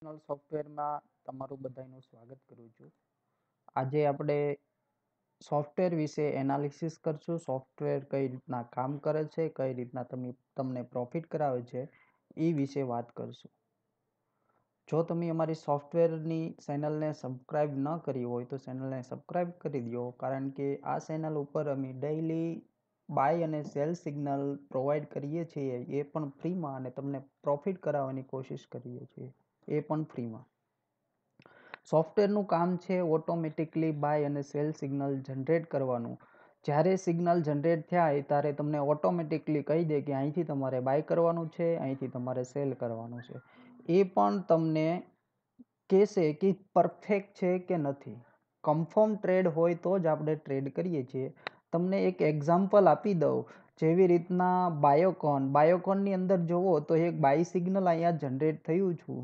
personal સોફ્ટવેરમાં તમારું બધાનું સ્વાગત કરું છું આજે આપણે સોફ્ટવેર વિશે એનાલિસિસ કરશું સોફ્ટવેર કઈ રીતના કામ કરે છે કઈ રીતના તમે તમને પ્રોફિટ કરાવે છે એ વિશે વાત કરશું જો તમે અમારી સોફ્ટવેરની ચેનલને સબસ્ક્રાઈબ ન કરી હોય તો ચેનલને સબસ્ક્રાઈબ કરી દો કારણ કે આ ચેનલ ઉપર અમે ડેઈલી બાય અને સેલ સિગ્નલ પ્રોવાઈડ કરીએ છીએ એ પણ ફ્રીમાં અને તમને પ્રોફિટ કરાવવાની કોશિશ કરીએ છીએ એ પણ ફ્રીમાં સોફ્ટવેરનું કામ છે ઓટોમેટિકલી બાય અને સેલ સિગ્નલ જનરેટ કરવાનું જ્યારે સિગ્નલ જનરેટ થાય ત્યારે તમને ઓટોમેટિકલી કહી દે કે અહીંથી તમારે બાય કરવાનું છે અહીંથી તમારે સેલ કરવાનું છે એ પણ તમને કહેશે કે પરફેક્ટ છે કે નથી કન્ફર્મ ટ્રેડ હોય તો જ આપણે ટ્રેડ કરીએ છીએ તમને એક એક્ઝામ્પલ આપી દઉં જેવી રીતના બાયોકોન બાયોકોનની અંદર જુઓ તો એક બાય સિગ્નલ અહીંયા જનરેટ થયું છું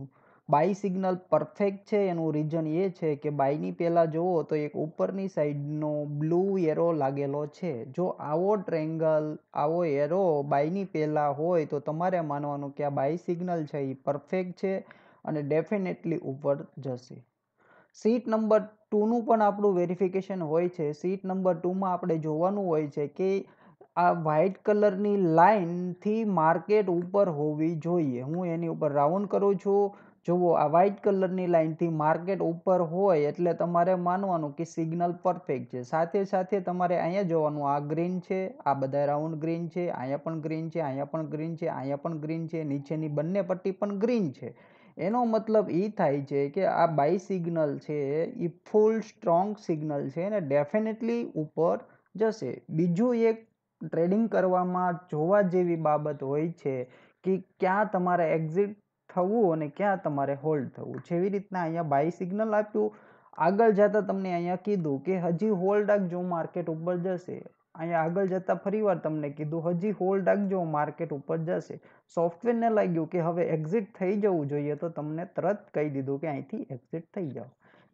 બાય સિગ્નલ પરફેક્ટ છે એનું રીઝન એ છે કે બાયની પહેલાં જુઓ તો એક ઉપરની સાઈડનો બ્લુ એરો લાગેલો છે જો આવો ટ્રેંગલ આવો એરો બાયની પહેલાં હોય તો તમારે માનવાનું કે આ બાય સિગ્નલ છે એ પરફેક્ટ છે અને ડેફિનેટલી ઉપર જશે સીટ નંબર ટુનું પણ આપણું વેરિફિકેશન હોય છે સીટ નંબર ટુમાં આપણે જોવાનું હોય છે કે આ વ્હાઇટ કલરની લાઇનથી માર્કેટ ઉપર હોવી જોઈએ હું એની ઉપર રાઉન્ડ કરું છું જુઓ આ વ્હાઇટ કલરની લાઇનથી માર્કેટ ઉપર હોય એટલે તમારે માનવાનું કે સિગ્નલ પરફેક્ટ છે સાથે સાથે તમારે અહીંયા જોવાનું આ ગ્રીન છે આ બધા રાઉન્ડ ગ્રીન છે અહીંયા પણ ગ્રીન છે અહીંયા પણ ગ્રીન છે અહીંયા પણ ગ્રીન છે નીચેની બંને પટ્ટી પણ ગ્રીન છે એનો મતલબ એ થાય છે કે આ બાય સિગ્નલ છે એ ફૂલ સ્ટ્રોંગ સિગ્નલ છે અને ડેફિનેટલી ઉપર જશે બીજું એક ટ્રેડિંગ કરવામાં જોવા જેવી બાબત હોય છે કે ક્યાં તમારે એક્ઝિટ થવું અને ક્યાં તમારે હોલ્ડ થવું જેવી રીતના અહીંયા બાય સિગ્નલ આપ્યું આગળ જતાં તમને અહીંયા કીધું કે હજી હોલ્ડ રાખજો માર્કેટ ઉપર જશે અહીંયા આગળ જતાં ફરીવાર તમને કીધું હજી હોલ્ડ રાખજો માર્કેટ ઉપર જશે સોફ્ટવેરને લાગ્યું કે હવે એક્ઝિટ થઈ જવું જોઈએ તો તમને તરત કહી દીધું કે અહીંથી એક્ઝિટ થઈ જાઓ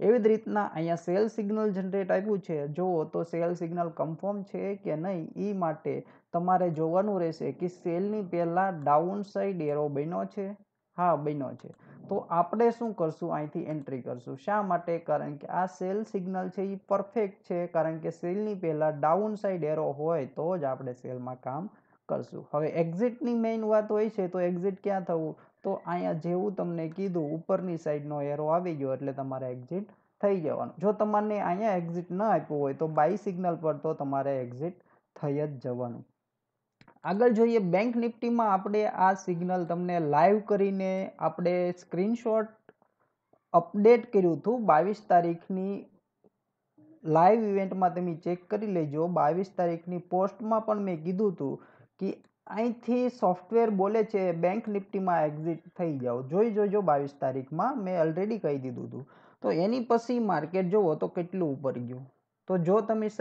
એવી જ રીતના અહીંયા સેલ સિગ્નલ જનરેટ આપ્યું છે જુઓ તો સેલ સિગ્નલ કન્ફર્મ છે કે નહીં એ માટે તમારે જોવાનું રહેશે કે સેલની પહેલાં ડાઉન સાઈડ એરો બન્યો છે હા બન્યો છે તો આપણે શું કરશું અહીંથી એન્ટ્રી કરશું શા માટે કારણ કે આ સેલ સિગ્નલ છે એ પરફેક્ટ છે કારણ કે સેલની પહેલાં ડાઉન સાઇડ એરો હોય તો જ આપણે સેલમાં કામ કરશું હવે એક્ઝિટની મેઇન વાત હોય છે તો એક્ઝિટ ક્યાં થવું તો અહીંયા જેવું તમને કીધું ઉપરની સાઈડનો એરો આવી ગયો એટલે તમારે એક્ઝિટ થઈ જવાનું જો તમને અહીંયા એક્ઝિટ ન આપ્યું હોય તો બાય સિગ્નલ પર તો તમારે એક્ઝિટ થઈ જ જવાનું આગળ જોઈએ બેંક નિફ્ટીમાં આપણે આ સિગ્નલ તમને લાઈવ કરીને આપણે સ્ક્રીનશોટ અપડેટ કર્યું હતું બાવીસ તારીખની લાઈવ ઇવેન્ટમાં તમે ચેક કરી લેજો બાવીસ તારીખની પોસ્ટમાં પણ મેં કીધું હતું કે અહીંથી સોફ્ટવેર બોલે છે બેંક નિફ્ટીમાં એક્ઝિટ થઈ જાઓ જોઈ જોજો બાવીસ તારીખમાં મેં ઓલરેડી કહી દીધું હતું તો એની પછી માર્કેટ જુઓ તો કેટલું ઉપર ગયું તો જો તમે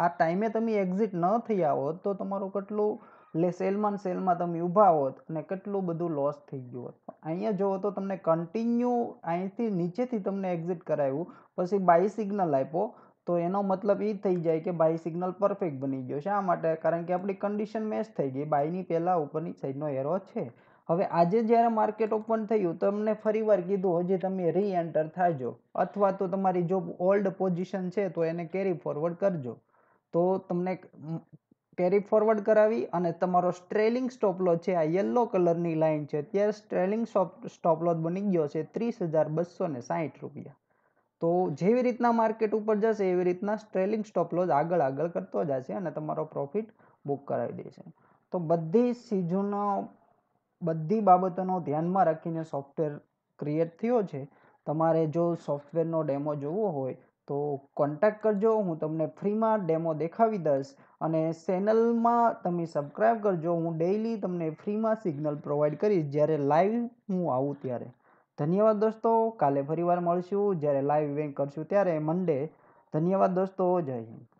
આ ટાઈમે તમે એક્ઝિટ ન થઈ હોત તો તમારું કેટલું લે સેલમાં સેલમાં તમે ઊભા હોત અને કેટલું બધું લોસ થઈ ગયું હોત અહીંયા જુઓ તો તમને કન્ટિન્યુ અહીંથી નીચેથી તમને એક્ઝિટ કરાવ્યું પછી બાય સિગ્નલ આપ્યો તો એનો મતલબ એ થઈ જાય કે બાય સિગ્નલ પરફેક્ટ બની ગયો શા માટે કારણ કે આપણી કન્ડિશન મેચ થઈ ગઈ બાયની પહેલાં ઉપરની સાઈડનો એરો છે હવે આજે જ્યારે માર્કેટ ઓપન થયું તો એમને ફરીવાર કીધું હજી તમે રીએન્ટર થાજો અથવા તો તમારી જો ઓલ્ડ પોઝિશન છે તો એને કેરી ફોરવર્ડ કરજો તો તમને કેરી ફોરવર્ડ કરાવી અને તમારો સ્ટ્રેલિંગ સ્ટોપલો છે આ યલો કલરની લાઇન છે અત્યારે સ્ટ્રેલિંગ સ્ટોપ લોસ બની ગયો છે ત્રીસ હજાર બસો ને સાહીઠ રૂપિયા તો જેવી રીતના માર્કેટ ઉપર જશે એવી રીતના સ્ટ્રેલિંગ સ્ટોપલોજ આગળ આગળ કરતો જશે અને તમારો પ્રોફિટ બુક કરાવી દેશે તો બધી સીઝનો બધી બાબતોનો ધ્યાનમાં રાખીને સોફ્ટવેર ક્રિએટ થયો છે તમારે જો સોફ્ટવેરનો ડેમો જોવો હોય તો કોન્ટેક્ટ કરજો હું તમને ફ્રીમાં ડેમો દેખાવી દઈશ અને ચેનલમાં તમે સબસ્ક્રાઈબ કરજો હું ડેઇલી તમને ફ્રીમાં સિગ્નલ પ્રોવાઈડ કરીશ જ્યારે લાઈવ હું આવું ત્યારે ધન્યવાદ દોસ્તો કાલે ફરીવાર મળશું જ્યારે લાઈવ ઇવેન્ટ કરશું ત્યારે મંડે ધન્યવાદ દોસ્તો જય હિન્દ